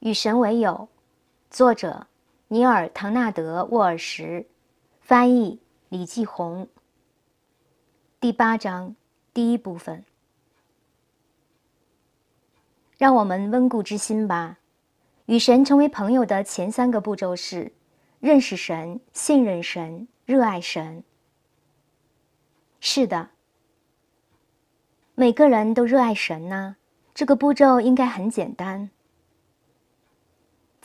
与神为友，作者尼尔·唐纳德·沃尔什，翻译李继红。第八章第一部分，让我们温故知新吧。与神成为朋友的前三个步骤是：认识神、信任神、热爱神。是的，每个人都热爱神呐。这个步骤应该很简单。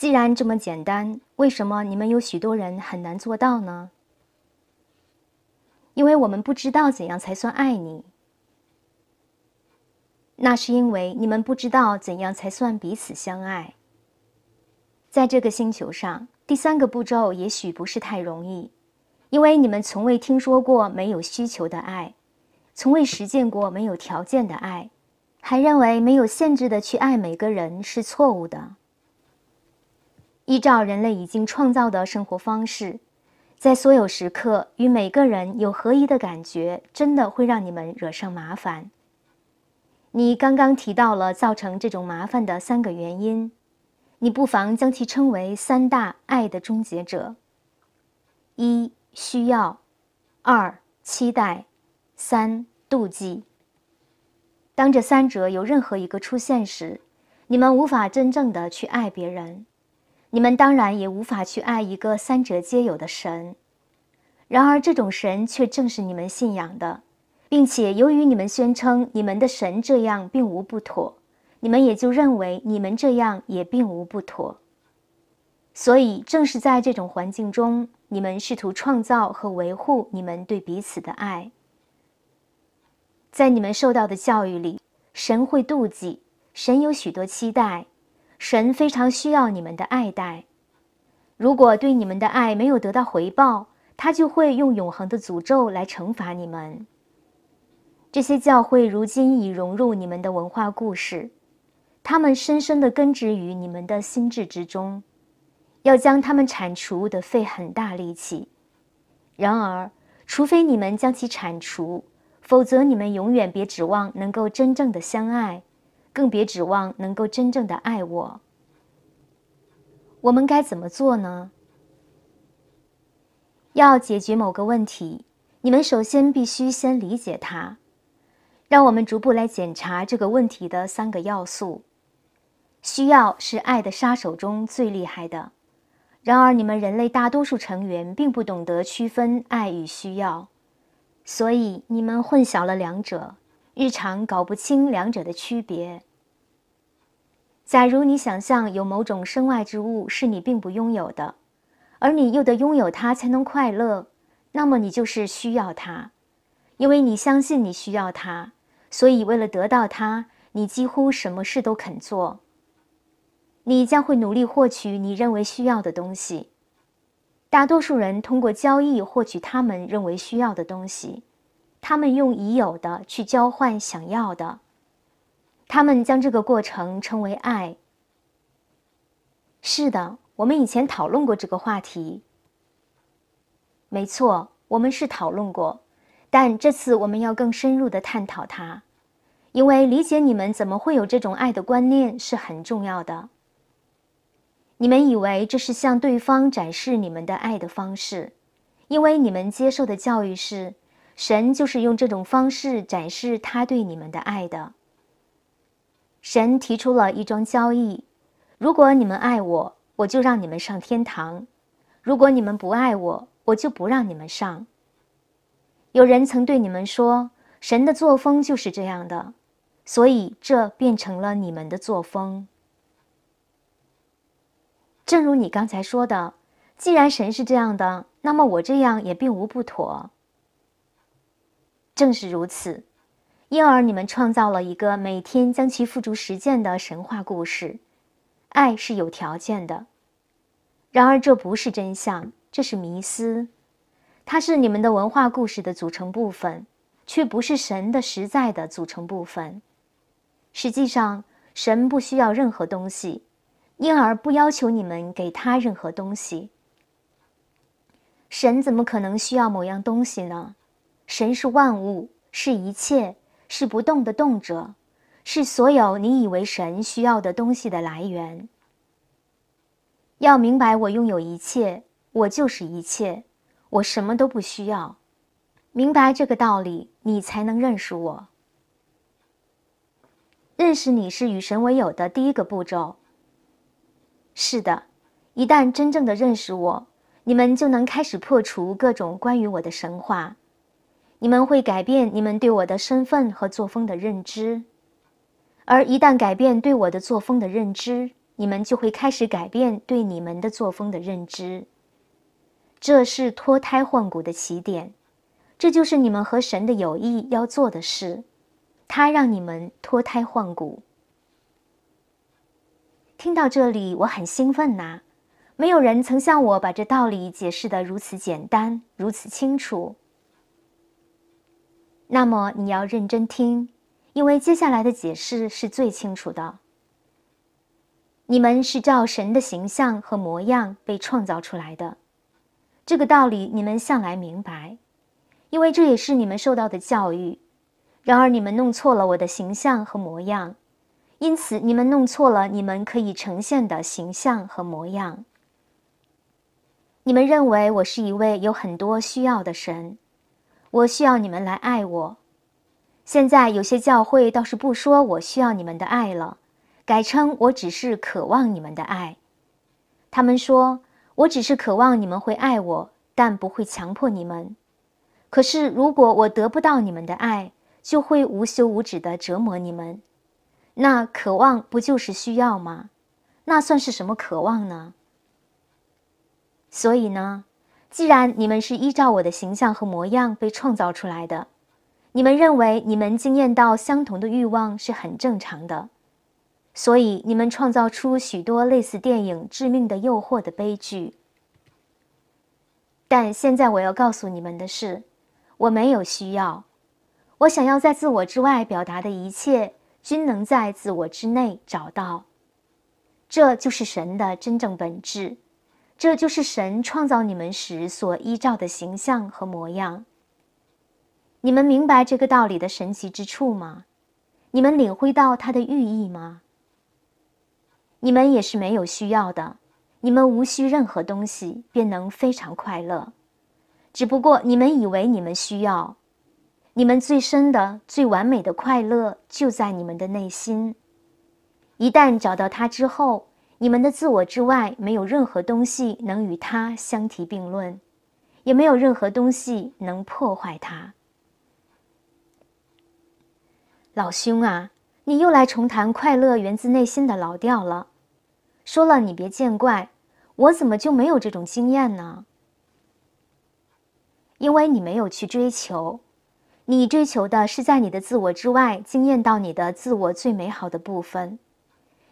既然这么简单，为什么你们有许多人很难做到呢？因为我们不知道怎样才算爱你。那是因为你们不知道怎样才算彼此相爱。在这个星球上，第三个步骤也许不是太容易，因为你们从未听说过没有需求的爱，从未实践过没有条件的爱，还认为没有限制的去爱每个人是错误的。依照人类已经创造的生活方式，在所有时刻与每个人有合一的感觉，真的会让你们惹上麻烦。你刚刚提到了造成这种麻烦的三个原因，你不妨将其称为三大爱的终结者：一、需要；二、期待；三、妒忌。当这三者有任何一个出现时，你们无法真正的去爱别人。你们当然也无法去爱一个三者皆有的神，然而这种神却正是你们信仰的，并且由于你们宣称你们的神这样并无不妥，你们也就认为你们这样也并无不妥。所以正是在这种环境中，你们试图创造和维护你们对彼此的爱。在你们受到的教育里，神会妒忌，神有许多期待。神非常需要你们的爱戴，如果对你们的爱没有得到回报，他就会用永恒的诅咒来惩罚你们。这些教会如今已融入你们的文化故事，它们深深地根植于你们的心智之中，要将它们铲除得费很大力气。然而，除非你们将其铲除，否则你们永远别指望能够真正的相爱。更别指望能够真正的爱我。我们该怎么做呢？要解决某个问题，你们首先必须先理解它。让我们逐步来检查这个问题的三个要素。需要是爱的杀手中最厉害的。然而，你们人类大多数成员并不懂得区分爱与需要，所以你们混淆了两者。日常搞不清两者的区别。假如你想象有某种身外之物是你并不拥有的，而你又得拥有它才能快乐，那么你就是需要它，因为你相信你需要它，所以为了得到它，你几乎什么事都肯做。你将会努力获取你认为需要的东西。大多数人通过交易获取他们认为需要的东西。他们用已有的去交换想要的，他们将这个过程称为爱。是的，我们以前讨论过这个话题。没错，我们是讨论过，但这次我们要更深入的探讨它，因为理解你们怎么会有这种爱的观念是很重要的。你们以为这是向对方展示你们的爱的方式，因为你们接受的教育是。神就是用这种方式展示他对你们的爱的。神提出了一桩交易：如果你们爱我，我就让你们上天堂；如果你们不爱我，我就不让你们上。有人曾对你们说，神的作风就是这样的，所以这变成了你们的作风。正如你刚才说的，既然神是这样的，那么我这样也并无不妥。正是如此，因而你们创造了一个每天将其付诸实践的神话故事。爱是有条件的，然而这不是真相，这是迷思。它是你们的文化故事的组成部分，却不是神的实在的组成部分。实际上，神不需要任何东西，因而不要求你们给他任何东西。神怎么可能需要某样东西呢？神是万物，是一切，是不动的动者，是所有你以为神需要的东西的来源。要明白，我拥有一切，我就是一切，我什么都不需要。明白这个道理，你才能认识我。认识你是与神为友的第一个步骤。是的，一旦真正的认识我，你们就能开始破除各种关于我的神话。你们会改变你们对我的身份和作风的认知，而一旦改变对我的作风的认知，你们就会开始改变对你们的作风的认知。这是脱胎换骨的起点，这就是你们和神的友谊要做的事。他让你们脱胎换骨。听到这里，我很兴奋呐！没有人曾像我把这道理解释的如此简单，如此清楚。那么你要认真听，因为接下来的解释是最清楚的。你们是照神的形象和模样被创造出来的，这个道理你们向来明白，因为这也是你们受到的教育。然而你们弄错了我的形象和模样，因此你们弄错了你们可以呈现的形象和模样。你们认为我是一位有很多需要的神。我需要你们来爱我。现在有些教会倒是不说我需要你们的爱了，改称我只是渴望你们的爱。他们说，我只是渴望你们会爱我，但不会强迫你们。可是如果我得不到你们的爱，就会无休无止地折磨你们。那渴望不就是需要吗？那算是什么渴望呢？所以呢？既然你们是依照我的形象和模样被创造出来的，你们认为你们经验到相同的欲望是很正常的，所以你们创造出许多类似电影《致命的诱惑》的悲剧。但现在我要告诉你们的是，我没有需要，我想要在自我之外表达的一切，均能在自我之内找到，这就是神的真正本质。这就是神创造你们时所依照的形象和模样。你们明白这个道理的神奇之处吗？你们领会到它的寓意吗？你们也是没有需要的，你们无需任何东西便能非常快乐。只不过你们以为你们需要，你们最深的、最完美的快乐就在你们的内心。一旦找到它之后。你们的自我之外，没有任何东西能与它相提并论，也没有任何东西能破坏它。老兄啊，你又来重谈快乐源自内心的老调了。说了你别见怪，我怎么就没有这种经验呢？因为你没有去追求，你追求的是在你的自我之外，惊艳到你的自我最美好的部分。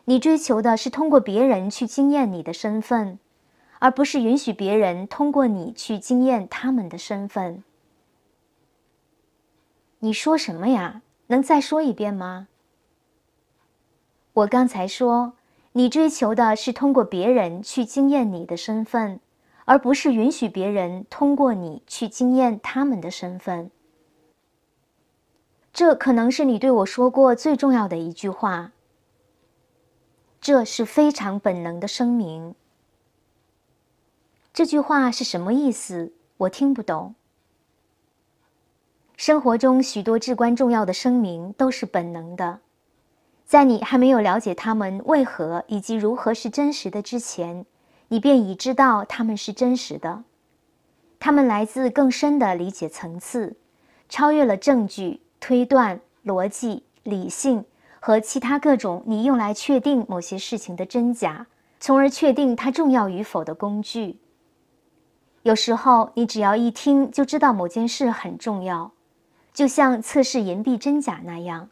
你追求的是通过别人去惊艳你的身份，而不是允许别人通过你去惊艳他们的身份。你说什么呀？能再说一遍吗？我刚才说，你追求的是通过别人去惊艳你的身份，而不是允许别人通过你去惊艳他们的身份。这可能是你对我说过最重要的一句话。这是非常本能的声明。这句话是什么意思？我听不懂。生活中许多至关重要的声明都是本能的，在你还没有了解他们为何以及如何是真实的之前，你便已知道他们是真实的。他们来自更深的理解层次，超越了证据、推断、逻辑、理性。和其他各种你用来确定某些事情的真假，从而确定它重要与否的工具。有时候你只要一听就知道某件事很重要，就像测试银币真假那样。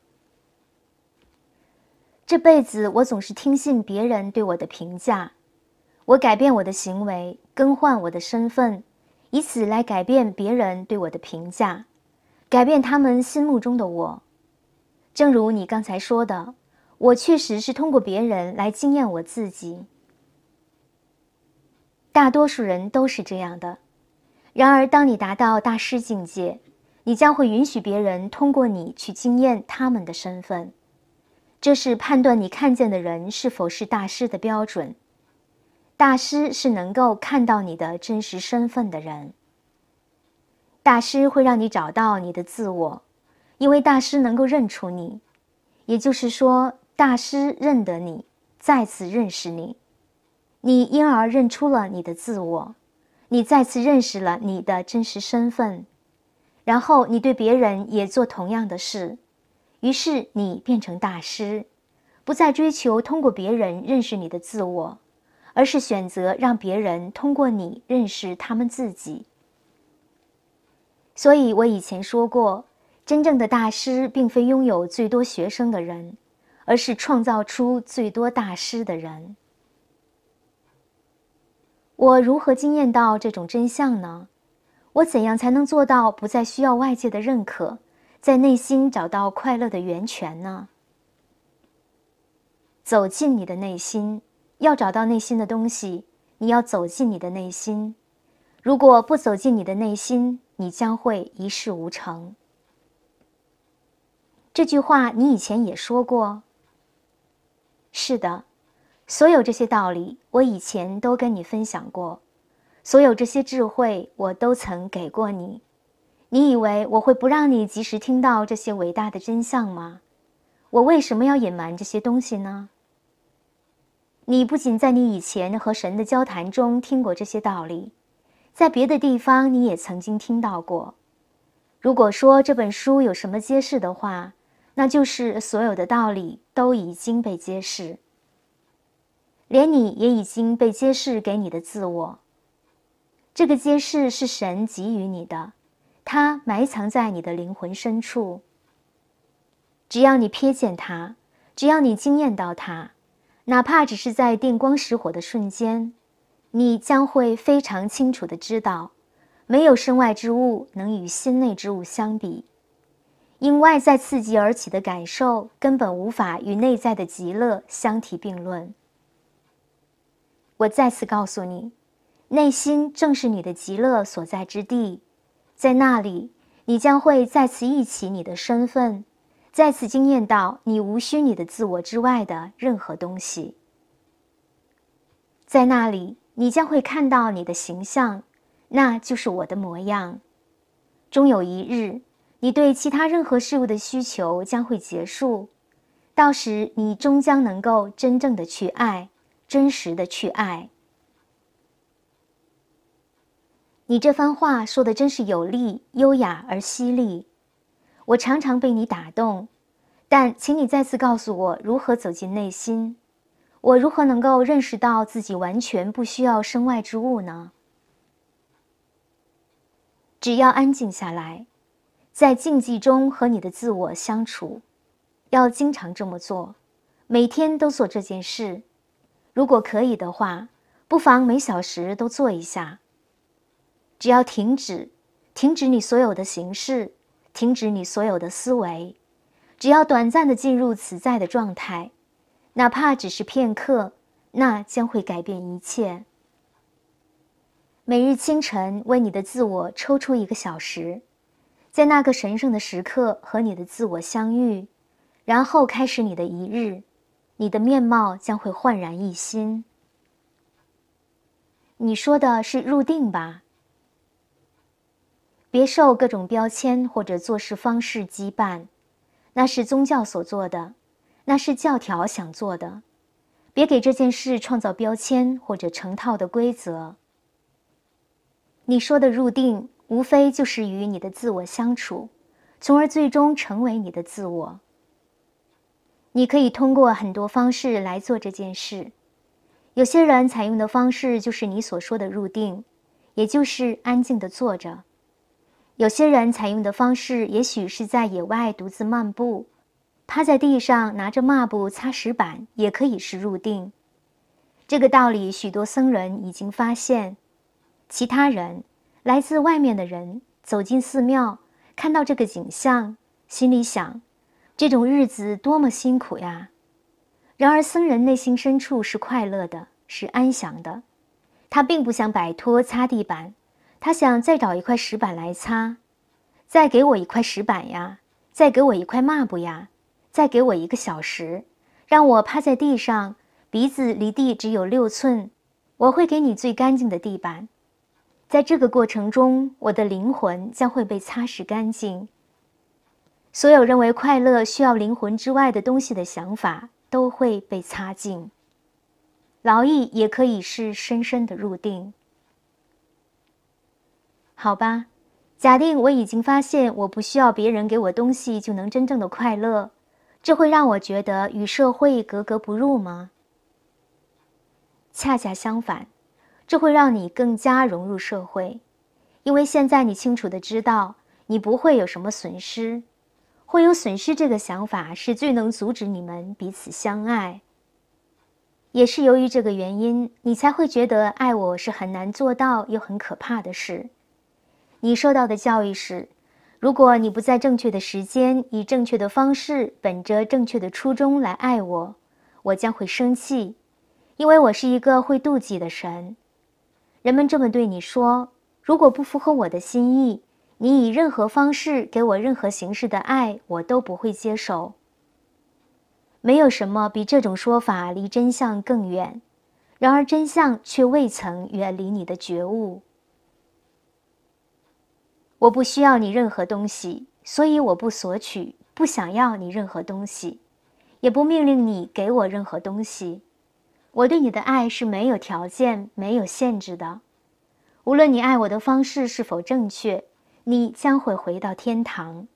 这辈子我总是听信别人对我的评价，我改变我的行为，更换我的身份，以此来改变别人对我的评价，改变他们心目中的我。正如你刚才说的，我确实是通过别人来惊艳我自己。大多数人都是这样的。然而，当你达到大师境界，你将会允许别人通过你去惊艳他们的身份。这是判断你看见的人是否是大师的标准。大师是能够看到你的真实身份的人。大师会让你找到你的自我。因为大师能够认出你，也就是说，大师认得你，再次认识你，你因而认出了你的自我，你再次认识了你的真实身份，然后你对别人也做同样的事，于是你变成大师，不再追求通过别人认识你的自我，而是选择让别人通过你认识他们自己。所以我以前说过。真正的大师，并非拥有最多学生的人，而是创造出最多大师的人。我如何惊艳到这种真相呢？我怎样才能做到不再需要外界的认可，在内心找到快乐的源泉呢？走进你的内心，要找到内心的东西，你要走进你的内心。如果不走进你的内心，你将会一事无成。这句话你以前也说过。是的，所有这些道理我以前都跟你分享过，所有这些智慧我都曾给过你。你以为我会不让你及时听到这些伟大的真相吗？我为什么要隐瞒这些东西呢？你不仅在你以前和神的交谈中听过这些道理，在别的地方你也曾经听到过。如果说这本书有什么揭示的话，那就是所有的道理都已经被揭示，连你也已经被揭示给你的自我。这个揭示是神给予你的，它埋藏在你的灵魂深处。只要你瞥见它，只要你惊艳到它，哪怕只是在电光石火的瞬间，你将会非常清楚的知道，没有身外之物能与心内之物相比。因外在刺激而起的感受，根本无法与内在的极乐相提并论。我再次告诉你，内心正是你的极乐所在之地，在那里，你将会再次忆起你的身份，再次惊艳到你无需你的自我之外的任何东西。在那里，你将会看到你的形象，那就是我的模样。终有一日。你对其他任何事物的需求将会结束，到时你终将能够真正的去爱，真实的去爱。你这番话说的真是有力、优雅而犀利，我常常被你打动。但，请你再次告诉我，如何走进内心？我如何能够认识到自己完全不需要身外之物呢？只要安静下来。在静寂中和你的自我相处，要经常这么做，每天都做这件事。如果可以的话，不妨每小时都做一下。只要停止，停止你所有的形式，停止你所有的思维，只要短暂的进入此在的状态，哪怕只是片刻，那将会改变一切。每日清晨为你的自我抽出一个小时。在那个神圣的时刻和你的自我相遇，然后开始你的一日，你的面貌将会焕然一新。你说的是入定吧？别受各种标签或者做事方式羁绊，那是宗教所做的，那是教条想做的。别给这件事创造标签或者成套的规则。你说的入定。无非就是与你的自我相处，从而最终成为你的自我。你可以通过很多方式来做这件事。有些人采用的方式就是你所说的入定，也就是安静地坐着；有些人采用的方式也许是在野外独自漫步，趴在地上拿着抹布擦石板，也可以是入定。这个道理，许多僧人已经发现，其他人。来自外面的人走进寺庙，看到这个景象，心里想：这种日子多么辛苦呀！然而，僧人内心深处是快乐的，是安详的。他并不想摆脱擦地板，他想再找一块石板来擦。再给我一块石板呀！再给我一块抹布呀！再给我一个小时，让我趴在地上，鼻子离地只有六寸，我会给你最干净的地板。在这个过程中，我的灵魂将会被擦拭干净。所有认为快乐需要灵魂之外的东西的想法都会被擦净。劳役也可以是深深的入定。好吧，假定我已经发现我不需要别人给我东西就能真正的快乐，这会让我觉得与社会格格不入吗？恰恰相反。这会让你更加融入社会，因为现在你清楚的知道你不会有什么损失，会有损失这个想法是最能阻止你们彼此相爱。也是由于这个原因，你才会觉得爱我是很难做到又很可怕的事。你受到的教育是，如果你不在正确的时间，以正确的方式，本着正确的初衷来爱我，我将会生气，因为我是一个会妒忌的神。人们这么对你说：“如果不符合我的心意，你以任何方式给我任何形式的爱，我都不会接受。”没有什么比这种说法离真相更远，然而真相却未曾远离你的觉悟。我不需要你任何东西，所以我不索取，不想要你任何东西，也不命令你给我任何东西。我对你的爱是没有条件、没有限制的。无论你爱我的方式是否正确，你将会回到天堂。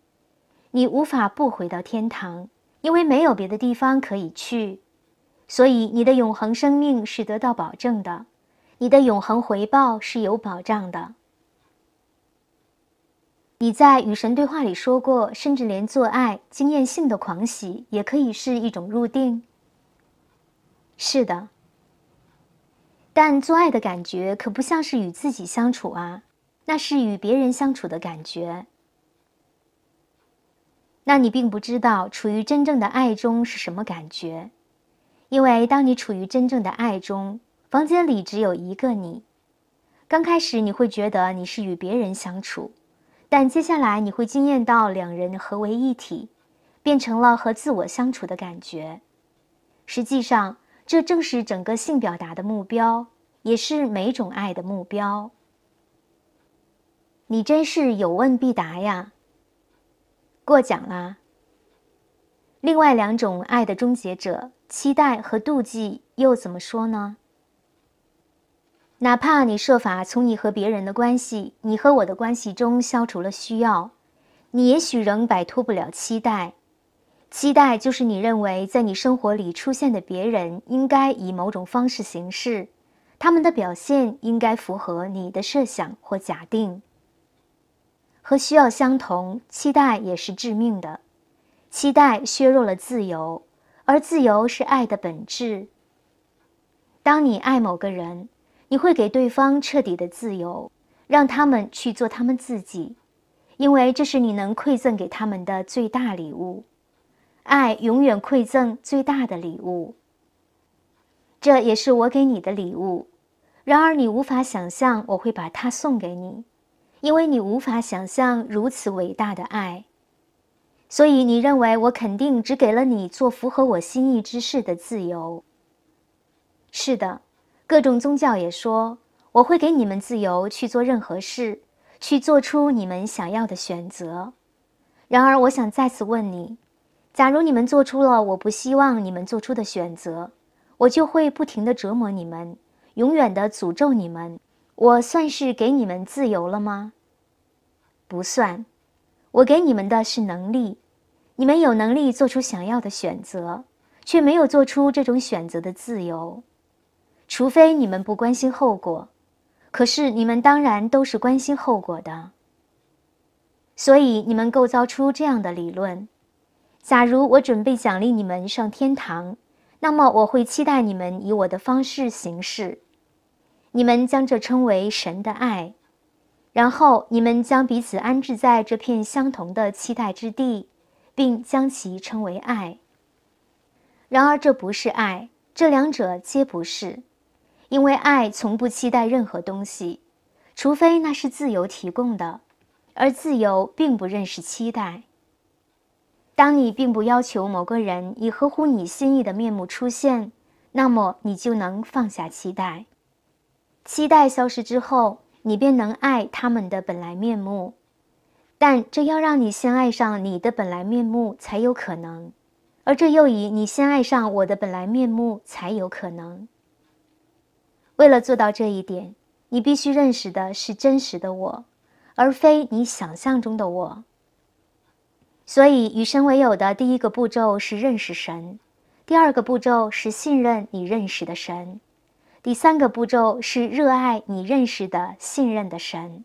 你无法不回到天堂，因为没有别的地方可以去。所以，你的永恒生命是得到保证的，你的永恒回报是有保障的。你在与神对话里说过，甚至连做爱、经验性的狂喜，也可以是一种入定。是的，但做爱的感觉可不像是与自己相处啊，那是与别人相处的感觉。那你并不知道处于真正的爱中是什么感觉，因为当你处于真正的爱中，房间里只有一个你。刚开始你会觉得你是与别人相处，但接下来你会惊艳到两人合为一体，变成了和自我相处的感觉。实际上。这正是整个性表达的目标，也是每种爱的目标。你真是有问必答呀，过奖啦。另外两种爱的终结者——期待和妒忌，又怎么说呢？哪怕你设法从你和别人的关系、你和我的关系中消除了需要，你也许仍摆脱不了期待。期待就是你认为在你生活里出现的别人应该以某种方式行事，他们的表现应该符合你的设想或假定。和需要相同，期待也是致命的。期待削弱了自由，而自由是爱的本质。当你爱某个人，你会给对方彻底的自由，让他们去做他们自己，因为这是你能馈赠给他们的最大礼物。爱永远馈赠最大的礼物，这也是我给你的礼物。然而，你无法想象我会把它送给你，因为你无法想象如此伟大的爱。所以，你认为我肯定只给了你做符合我心意之事的自由。是的，各种宗教也说我会给你们自由去做任何事，去做出你们想要的选择。然而，我想再次问你。假如你们做出了我不希望你们做出的选择，我就会不停地折磨你们，永远地诅咒你们。我算是给你们自由了吗？不算，我给你们的是能力，你们有能力做出想要的选择，却没有做出这种选择的自由，除非你们不关心后果。可是你们当然都是关心后果的，所以你们构造出这样的理论。假如我准备奖励你们上天堂，那么我会期待你们以我的方式行事。你们将这称为神的爱，然后你们将彼此安置在这片相同的期待之地，并将其称为爱。然而这不是爱，这两者皆不是，因为爱从不期待任何东西，除非那是自由提供的，而自由并不认识期待。当你并不要求某个人以合乎你心意的面目出现，那么你就能放下期待。期待消失之后，你便能爱他们的本来面目。但这要让你先爱上你的本来面目才有可能，而这又以你先爱上我的本来面目才有可能。为了做到这一点，你必须认识的是真实的我，而非你想象中的我。所以，与神为友的第一个步骤是认识神，第二个步骤是信任你认识的神，第三个步骤是热爱你认识的、信任的神。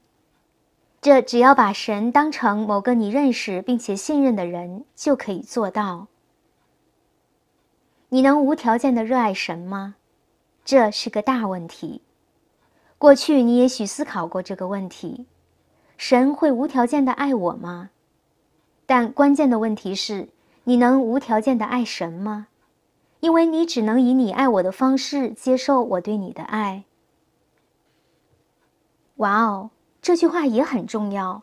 这只要把神当成某个你认识并且信任的人就可以做到。你能无条件的热爱神吗？这是个大问题。过去你也许思考过这个问题：神会无条件的爱我吗？但关键的问题是，你能无条件的爱神吗？因为你只能以你爱我的方式接受我对你的爱。哇哦，这句话也很重要。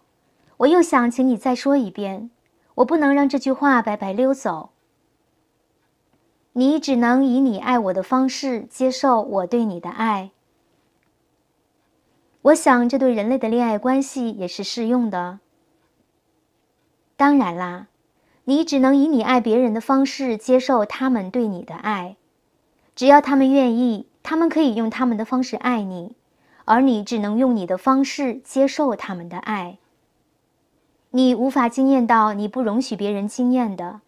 我又想请你再说一遍，我不能让这句话白白溜走。你只能以你爱我的方式接受我对你的爱。我想这对人类的恋爱关系也是适用的。当然啦，你只能以你爱别人的方式接受他们对你的爱。只要他们愿意，他们可以用他们的方式爱你，而你只能用你的方式接受他们的爱。你无法惊艳到你不容许别人惊艳的。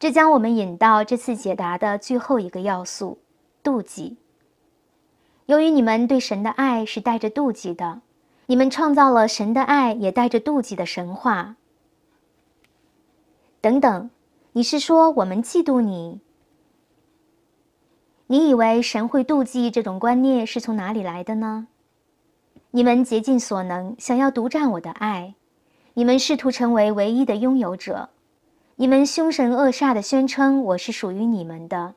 这将我们引到这次解答的最后一个要素——妒忌。由于你们对神的爱是带着妒忌的，你们创造了神的爱也带着妒忌的神话。等等，你是说我们嫉妒你？你以为神会妒忌这种观念是从哪里来的呢？你们竭尽所能想要独占我的爱，你们试图成为唯一的拥有者，你们凶神恶煞地宣称我是属于你们的，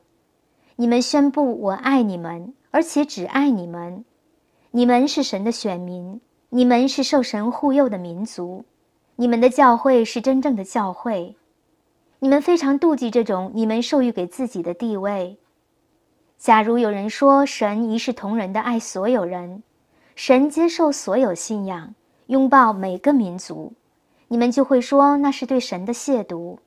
你们宣布我爱你们，而且只爱你们。你们是神的选民，你们是受神护佑的民族，你们的教会是真正的教会。你们非常妒忌这种你们授予给自己的地位。假如有人说神一视同仁的爱所有人，神接受所有信仰，拥抱每个民族，你们就会说那是对神的亵渎。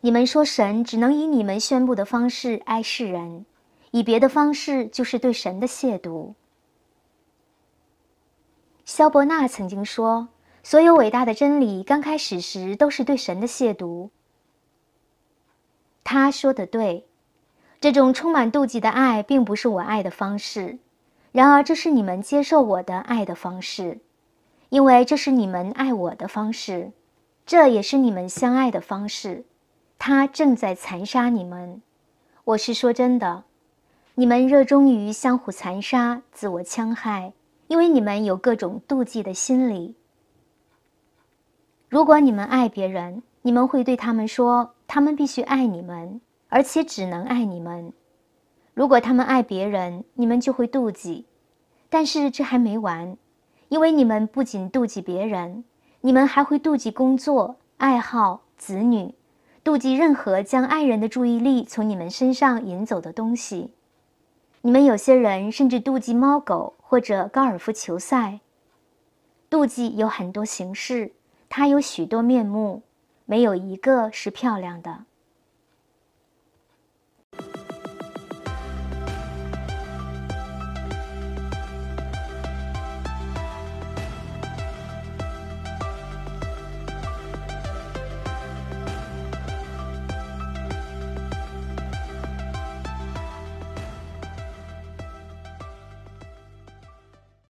你们说神只能以你们宣布的方式爱世人，以别的方式就是对神的亵渎。肖伯纳曾经说，所有伟大的真理刚开始时都是对神的亵渎。他说的对，这种充满妒忌的爱并不是我爱的方式。然而，这是你们接受我的爱的方式，因为这是你们爱我的方式，这也是你们相爱的方式。他正在残杀你们，我是说真的。你们热衷于相互残杀、自我戕害，因为你们有各种妒忌的心理。如果你们爱别人，你们会对他们说。他们必须爱你们，而且只能爱你们。如果他们爱别人，你们就会妒忌。但是这还没完，因为你们不仅妒忌别人，你们还会妒忌工作、爱好、子女，妒忌任何将爱人的注意力从你们身上引走的东西。你们有些人甚至妒忌猫狗或者高尔夫球赛。妒忌有很多形式，它有许多面目。没有一个是漂亮的。